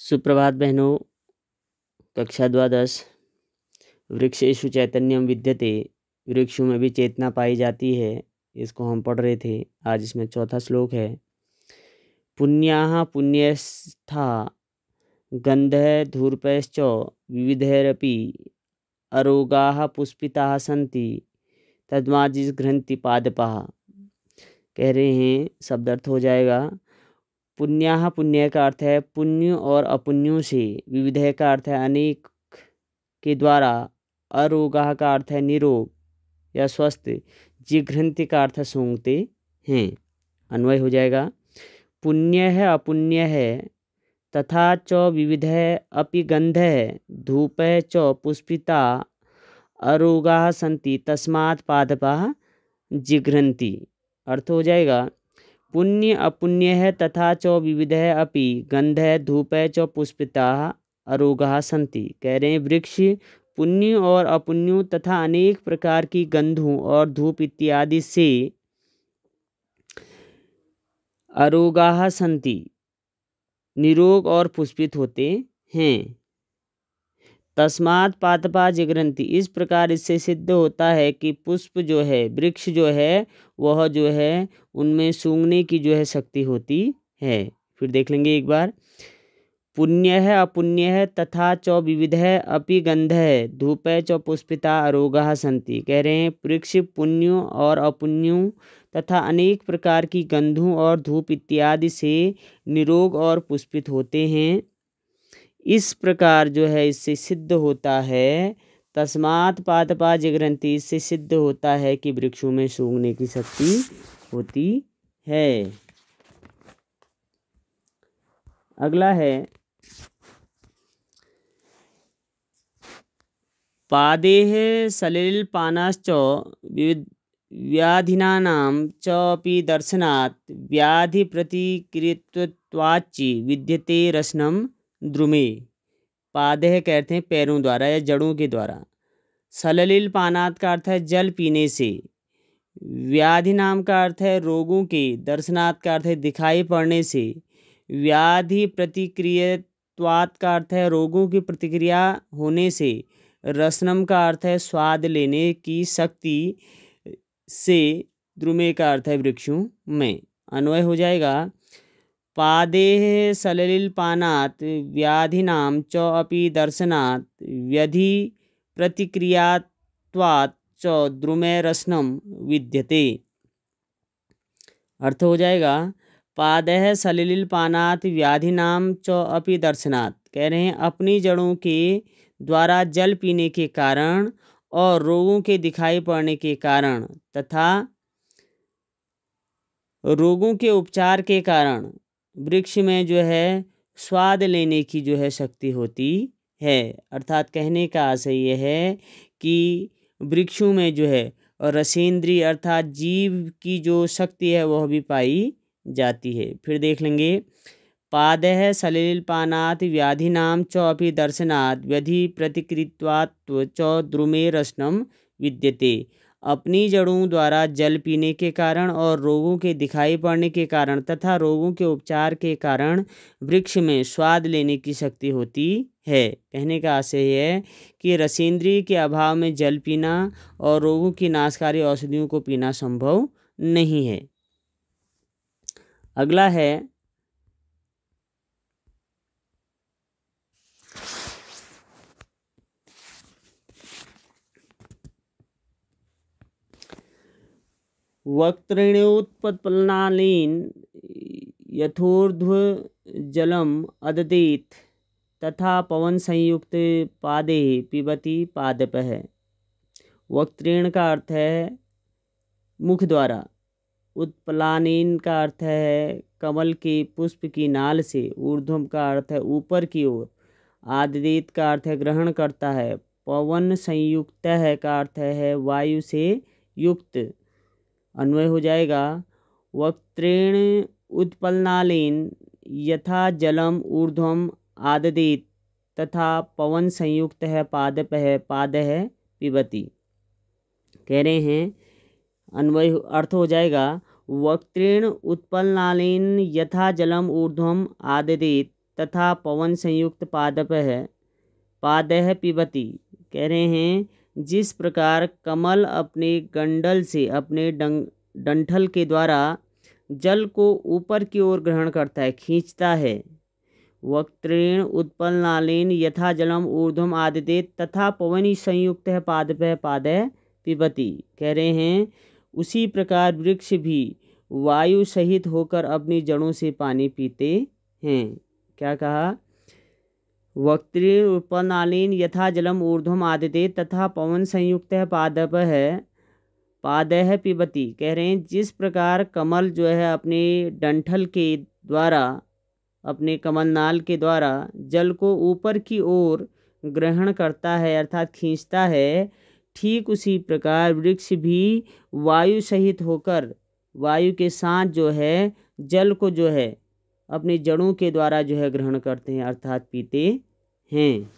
सुप्रभात बहनों कक्षा द्वादश वृक्षेशु चैतन्यम विद्यते वृक्षों में भी चेतना पाई जाती है इसको हम पढ़ रहे थे आज इसमें चौथा श्लोक है पुण्या पुण्यस्था गंध धूर्पैश्च विविधैरपि अरोगा पुष्पिता सन्ति तद्माजिस ग्रंथि पादपा कह रहे हैं अर्थ हो जाएगा पुण्य पुण्य का अर्थ है पुण्य और अपुण्यों से विविधय का अर्थ है अनेक के द्वारा अरोगाह का अर्थ है निरोग या स्वस्थ जिघ्रंति का अर्थ सूंघते हैं अन्वय हो जाएगा पुण्य है अपुण्य है तथा च विविध है गंध है धूप है च पुष्पिता अरोगा सन्ति तस्मात् पादपा जिघ्रंति अर्थ हो जाएगा पुण्य है तथा च है अपि धूप है च पुष्पिता अरोगा संति कह रहे हैं वृक्ष पुण्य और अपुण्यों तथा अनेक प्रकार की गंधों और धूप इत्यादि से अरोगा संति निरोग और पुष्पित होते हैं तस्मात् पातपा जिग्रंथि इस प्रकार इससे सिद्ध होता है कि पुष्प जो है वृक्ष जो है वह जो है उनमें सूंघने की जो है शक्ति होती है फिर देख लेंगे एक बार पुण्य है अपुण्य है तथा च विविध है अपि गंध है धूप है च पुष्पिता अरोगा संति कह रहे हैं वृक्ष पुण्यों और अपुण्यों तथा अनेक प्रकार की गंधों और धूप इत्यादि से निरोग और पुष्पित होते हैं इस प्रकार जो है इससे सिद्ध होता है तस्मात पातपा जग्रंथि इससे सिद्ध होता है कि वृक्षों में सूंघने की शक्ति होती है अगला है पादेह सलिल पानाश्च विविध व्याधिनानां च अपि दर्शनात् विद्यते रसनम द्रुमे पादेह कहते हैं पैरों द्वारा या जड़ों के द्वारा सललिल पानात का अर्थ है जल पीने से व्याधि नाम का अर्थ है रोगों के दर्शनात् का अर्थ है दिखाई पड़ने से व्याधि प्रतिक्रियवात का अर्थ है रोगों की प्रतिक्रिया होने से रसनम का अर्थ है स्वाद लेने की शक्ति से द्रुमे का अर्थ है वृक्षों में अन्वय हो जाएगा पादे सलिलपानात् व्याधीना च दर्शना दर्शनात् व्यधिप्रतिक्रियात्वात् च द्रुमेरसनं विद्यते अर्थ हो जाएगा पाद सलिलपानात् व्याधीना च दर्शना दर्शनात् कह रहे हैं अपनी जड़ों के द्वारा जल पीने के कारण और रोगों के दिखाई पड़ने के कारण तथा रोगों के उपचार के कारण वृक्ष में जो है स्वाद लेने की जो है शक्ति होती है अर्थात कहने का आशय यह है कि वृक्षों में जो है और रसेंद्रीय अर्थात जीव की जो शक्ति है वह भी पाई जाती है फिर देख लेंगे पाद है सलील पानात व्याधि नाम चौपि दर्शनात् व्यधि प्रतिकृत्वात्व चौ द्रुमे रसनम विद्यते अपनी जड़ों द्वारा जल पीने के कारण और रोगों के दिखाई पड़ने के कारण तथा रोगों के उपचार के कारण वृक्ष में स्वाद लेने की शक्ति होती है कहने का आशय है कि रसेंद्रीय के अभाव में जल पीना और रोगों की नाशकारी औषधियों को पीना संभव नहीं है अगला है वक्त्रेणोत्पलनालेन यथोर्ध्वजलम् अदतीत तथा पवन संयुक्त पादे पिबती पादप है वक्त्रेण का अर्थ है मुख द्वारा उत्पलानीन का अर्थ है कमल के पुष्प की नाल से ऊर्ध्वम का अर्थ है ऊपर की ओर आदित का अर्थ है ग्रहण करता है पवन संयुक्त है का अर्थ है वायु से युक्त अन्वय हो जाएगा वक्त्रेण उत्पलनालीन यथा जलम ऊर्धम आददेत तथा पवन संयुक्त है पादप है पाद है पिबती कह रहे हैं अन्वय अर्थ हो जाएगा वक्त्रेण उत्पलनालीन यथा जलम ऊर्धम आददेत तथा पवन संयुक्त पादप है पाद है पिबती कह रहे हैं जिस प्रकार कमल अपने गंडल से अपने डंठल के द्वारा जल को ऊपर की ओर ग्रहण करता है खींचता है वक्तृण उत्पल नालीन यथा जलम ऊर्धम आदित्य तथा पवनी संयुक्त है पादप पाद पिबती कह रहे हैं उसी प्रकार वृक्ष भी वायु सहित होकर अपनी जड़ों से पानी पीते हैं क्या कहा वक्तृपनालीन यथा जलम ऊर्धम आदते तथा पवन संयुक्त पादप है पाद पिबती कह रहे हैं जिस प्रकार कमल जो है अपने डंठल के द्वारा अपने कमल नाल के द्वारा जल को ऊपर की ओर ग्रहण करता है अर्थात खींचता है ठीक उसी प्रकार वृक्ष भी वायु सहित होकर वायु के साथ जो है जल को जो है अपने जड़ों के द्वारा जो है ग्रहण करते हैं अर्थात पीते 嗯。